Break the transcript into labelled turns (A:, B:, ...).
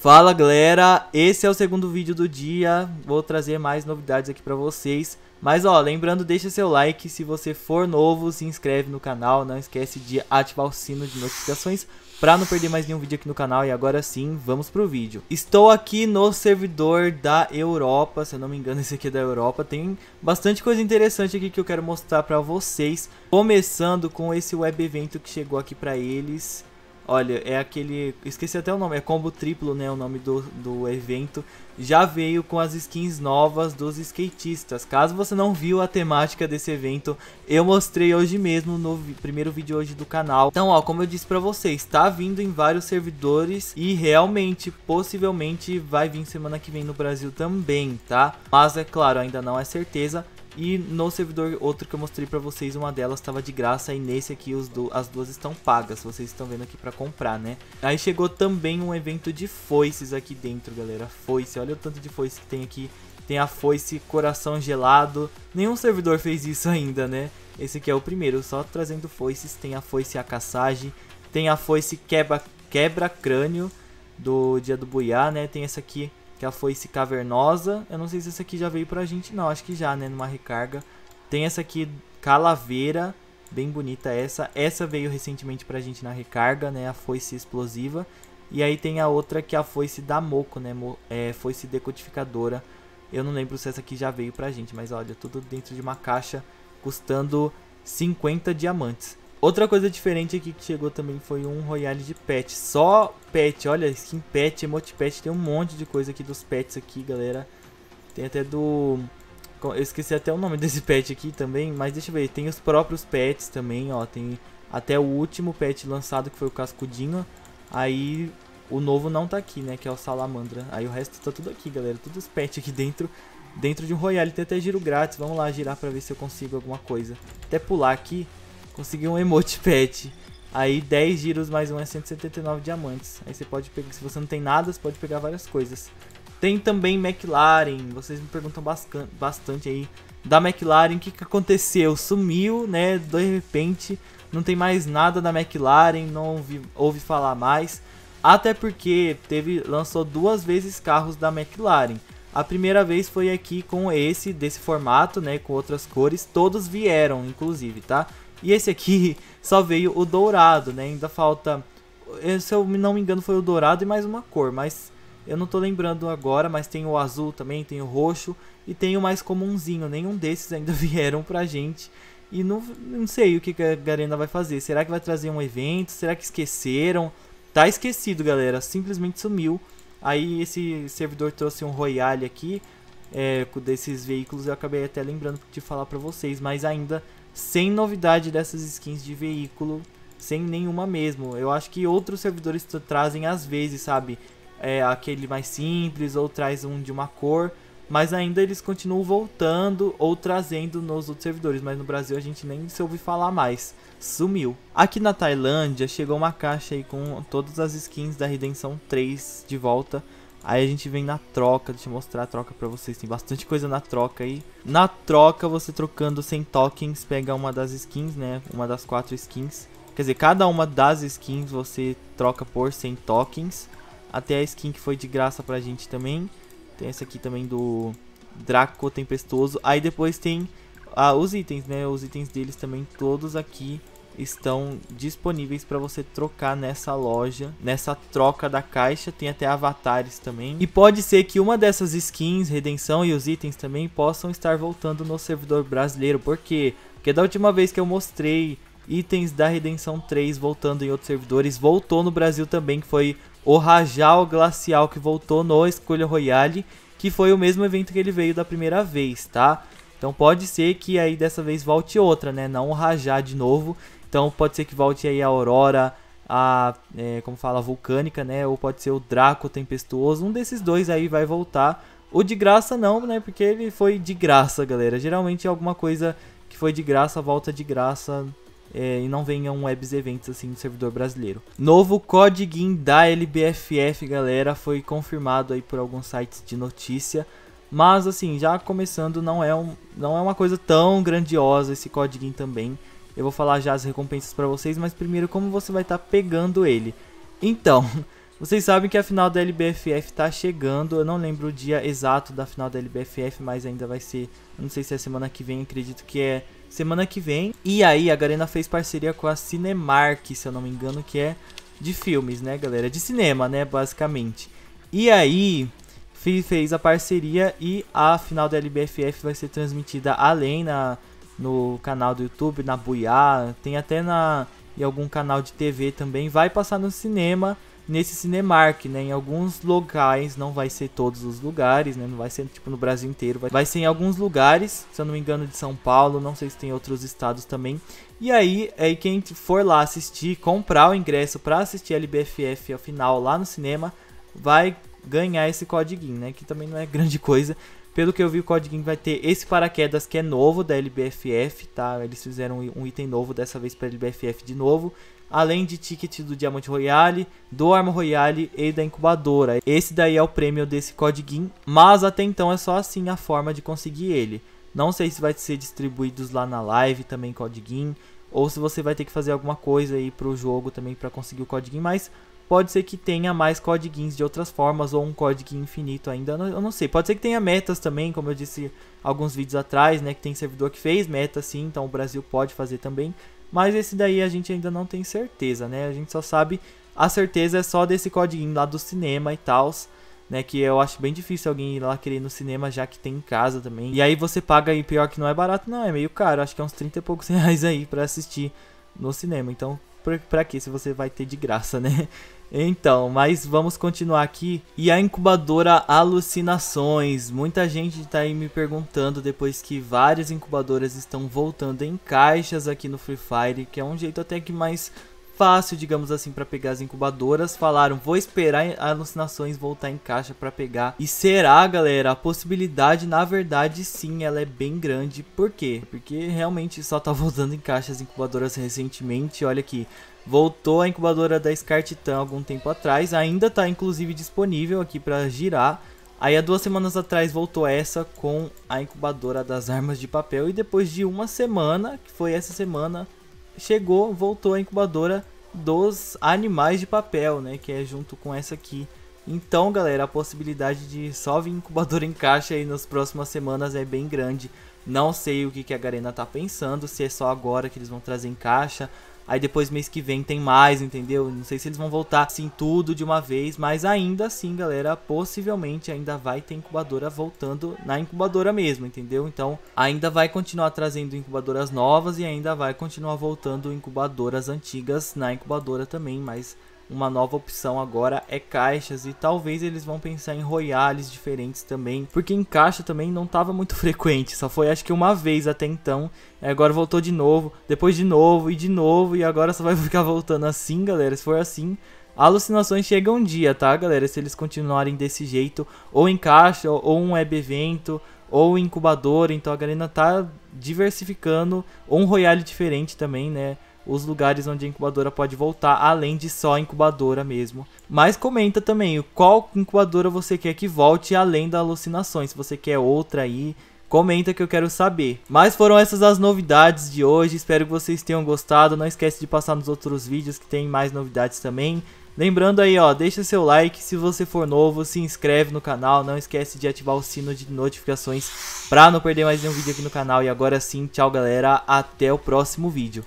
A: Fala galera, esse é o segundo vídeo do dia, vou trazer mais novidades aqui pra vocês. Mas ó, lembrando, deixa seu like, se você for novo, se inscreve no canal, não esquece de ativar o sino de notificações pra não perder mais nenhum vídeo aqui no canal. E agora sim, vamos pro vídeo. Estou aqui no servidor da Europa, se eu não me engano esse aqui é da Europa. Tem bastante coisa interessante aqui que eu quero mostrar pra vocês. Começando com esse web evento que chegou aqui pra eles Olha, é aquele. Esqueci até o nome, é combo triplo, né? O nome do, do evento. Já veio com as skins novas dos skatistas. Caso você não viu a temática desse evento, eu mostrei hoje mesmo no primeiro vídeo hoje do canal. Então, ó, como eu disse pra vocês, tá vindo em vários servidores e realmente, possivelmente, vai vir semana que vem no Brasil também, tá? Mas é claro, ainda não é certeza. E no servidor outro que eu mostrei para vocês, uma delas estava de graça e nesse aqui do, as duas estão pagas, vocês estão vendo aqui para comprar, né? Aí chegou também um evento de foices aqui dentro, galera, foice, olha o tanto de foice que tem aqui. Tem a foice coração gelado, nenhum servidor fez isso ainda, né? Esse aqui é o primeiro, só trazendo foices, tem a foice a caçagem, tem a foice quebra, quebra crânio do dia do Buiá, né? Tem essa aqui que é a foice cavernosa. Eu não sei se essa aqui já veio pra gente, não. Acho que já, né? Numa recarga. Tem essa aqui, calaveira. Bem bonita essa. Essa veio recentemente pra gente na recarga, né? A foice explosiva. E aí tem a outra que é a foice da Moco, né? É, foice decodificadora. Eu não lembro se essa aqui já veio pra gente, mas olha, tudo dentro de uma caixa custando 50 diamantes. Outra coisa diferente aqui que chegou também foi um Royale de pet. Só pet, olha, skin pet, emote pet, tem um monte de coisa aqui dos pets aqui, galera. Tem até do... Eu esqueci até o nome desse pet aqui também, mas deixa eu ver. Tem os próprios pets também, ó. Tem até o último pet lançado, que foi o Cascudinho. Aí o novo não tá aqui, né, que é o Salamandra. Aí o resto tá tudo aqui, galera. Todos os pets aqui dentro dentro de um Royale. Tem até giro grátis. Vamos lá girar pra ver se eu consigo alguma coisa. Até pular aqui. Consegui um emote pet. Aí 10 giros mais um é 179 diamantes. Aí você pode pegar, se você não tem nada, você pode pegar várias coisas. Tem também McLaren, vocês me perguntam bastante aí da McLaren, o que, que aconteceu? Sumiu, né? De repente, não tem mais nada da McLaren, não ouvi, ouvi falar mais. Até porque teve lançou duas vezes carros da McLaren. A primeira vez foi aqui com esse desse formato, né, com outras cores, todos vieram inclusive, tá? E esse aqui só veio o dourado, né? Ainda falta, se eu não me engano, foi o dourado e mais uma cor, mas eu não tô lembrando agora, mas tem o azul também, tem o roxo e tem o mais comunzinho. Nenhum desses ainda vieram pra gente. E não, não sei o que a Garena vai fazer. Será que vai trazer um evento? Será que esqueceram? Tá esquecido, galera. Simplesmente sumiu. Aí esse servidor trouxe um Royale aqui. É, desses veículos eu acabei até lembrando de falar pra vocês. Mas ainda sem novidade dessas skins de veículo, sem nenhuma mesmo. Eu acho que outros servidores trazem às vezes, sabe, é, aquele mais simples ou traz um de uma cor, mas ainda eles continuam voltando ou trazendo nos outros servidores, mas no Brasil a gente nem se ouve falar mais, sumiu. Aqui na Tailândia chegou uma caixa aí com todas as skins da Redenção 3 de volta, Aí a gente vem na troca, deixa eu mostrar a troca pra vocês, tem bastante coisa na troca aí. Na troca, você trocando 100 tokens, pega uma das skins, né, uma das quatro skins. Quer dizer, cada uma das skins você troca por 100 tokens. Até a skin que foi de graça pra gente também. Tem essa aqui também do Draco Tempestoso. Aí depois tem ah, os itens, né, os itens deles também todos aqui estão disponíveis para você trocar nessa loja, nessa troca da caixa, tem até avatares também. E pode ser que uma dessas skins, redenção e os itens também possam estar voltando no servidor brasileiro, por quê? Porque da última vez que eu mostrei itens da Redenção 3 voltando em outros servidores, voltou no Brasil também, que foi o Rajal Glacial que voltou no Escolha Royale, que foi o mesmo evento que ele veio da primeira vez, tá? Então pode ser que aí dessa vez volte outra, né? Não rajar de novo. Então pode ser que volte aí a Aurora, a, é, como fala, a Vulcânica, né? Ou pode ser o Draco Tempestuoso. Um desses dois aí vai voltar. O de graça não, né? Porque ele foi de graça, galera. Geralmente alguma coisa que foi de graça volta de graça é, e não venham webs eventos assim do servidor brasileiro. Novo codiguinho da LBFF, galera, foi confirmado aí por alguns sites de notícia. Mas assim, já começando, não é, um, não é uma coisa tão grandiosa esse codiguinho também. Eu vou falar já as recompensas para vocês, mas primeiro como você vai estar tá pegando ele. Então, vocês sabem que a final da LBFF está chegando, eu não lembro o dia exato da final da LBFF, mas ainda vai ser, eu não sei se é semana que vem, acredito que é semana que vem. E aí, a Garena fez parceria com a Cinemark, se eu não me engano, que é de filmes, né, galera? De cinema, né, basicamente. E aí, fez a parceria e a final da LBFF vai ser transmitida além na no canal do YouTube, na Buiá, tem até na em algum canal de TV também, vai passar no cinema, nesse Cinemark, né? Em alguns locais, não vai ser todos os lugares, né? Não vai ser tipo no Brasil inteiro, vai, vai ser em alguns lugares, se eu não me engano, de São Paulo, não sei se tem outros estados também. E aí, aí é, quem for lá assistir, comprar o ingresso para assistir LBFF ao final lá no cinema, vai ganhar esse código, né? Que também não é grande coisa, pelo que eu vi, o Coding vai ter esse paraquedas que é novo da LBFF, tá? Eles fizeram um item novo dessa vez para LBFF de novo. Além de ticket do Diamante Royale, do Arma Royale e da Incubadora. Esse daí é o prêmio desse código. mas até então é só assim a forma de conseguir ele. Não sei se vai ser distribuídos lá na live também código ou se você vai ter que fazer alguma coisa aí pro jogo também para conseguir o código. mas Pode ser que tenha mais codiguins de outras formas ou um código infinito ainda, eu não sei. Pode ser que tenha metas também, como eu disse alguns vídeos atrás, né, que tem servidor que fez meta sim, então o Brasil pode fazer também. Mas esse daí a gente ainda não tem certeza, né? A gente só sabe a certeza é só desse código lá do cinema e tal, né? Que eu acho bem difícil alguém ir lá querer ir no cinema já que tem em casa também. E aí você paga e pior que não é barato, não, é meio caro, acho que é uns 30 e poucos reais aí para assistir no cinema. Então para que se você vai ter de graça, né? Então, mas vamos continuar aqui. E a incubadora Alucinações. Muita gente está aí me perguntando depois que várias incubadoras estão voltando em caixas aqui no Free Fire, que é um jeito até que mais fácil, digamos assim, para pegar as incubadoras. Falaram, vou esperar alucinações voltar em caixa para pegar. E será, galera? A possibilidade, na verdade, sim, ela é bem grande. Por quê? Porque realmente só tá voltando em caixa as incubadoras recentemente. Olha aqui, voltou a incubadora da Scartitan algum tempo atrás, ainda está inclusive disponível aqui para girar. Aí há duas semanas atrás voltou essa com a incubadora das armas de papel e depois de uma semana, que foi essa semana, chegou, voltou a incubadora dos animais de papel, né? Que é junto com essa aqui. Então, galera, a possibilidade de só vir incubadora em caixa aí nas próximas semanas é bem grande. Não sei o que, que a Garena tá pensando, se é só agora que eles vão trazer em caixa, Aí depois mês que vem tem mais, entendeu? Não sei se eles vão voltar assim tudo de uma vez, mas ainda assim, galera, possivelmente ainda vai ter incubadora voltando na incubadora mesmo, entendeu? Então ainda vai continuar trazendo incubadoras novas e ainda vai continuar voltando incubadoras antigas na incubadora também, mas uma nova opção agora é caixas e talvez eles vão pensar em royales diferentes também, porque em caixa também não estava muito frequente, só foi acho que uma vez até então, agora voltou de novo, depois de novo e de novo e agora só vai ficar voltando assim, galera, se for assim, Alucinações chegam um dia, tá, galera? Se eles continuarem desse jeito, ou em caixa, ou um web evento, ou incubador, então a galera tá diversificando, ou um royale diferente também, né? os lugares onde a incubadora pode voltar, além de só a incubadora mesmo. Mas comenta também qual incubadora você quer que volte além da alucinações, se você quer outra aí, comenta que eu quero saber. Mas foram essas as novidades de hoje, espero que vocês tenham gostado, não esquece de passar nos outros vídeos que tem mais novidades também. Lembrando aí, ó, deixa seu like, se você for novo, se inscreve no canal, não esquece de ativar o sino de notificações pra não perder mais nenhum vídeo aqui no canal. E agora sim, tchau galera, até o próximo vídeo.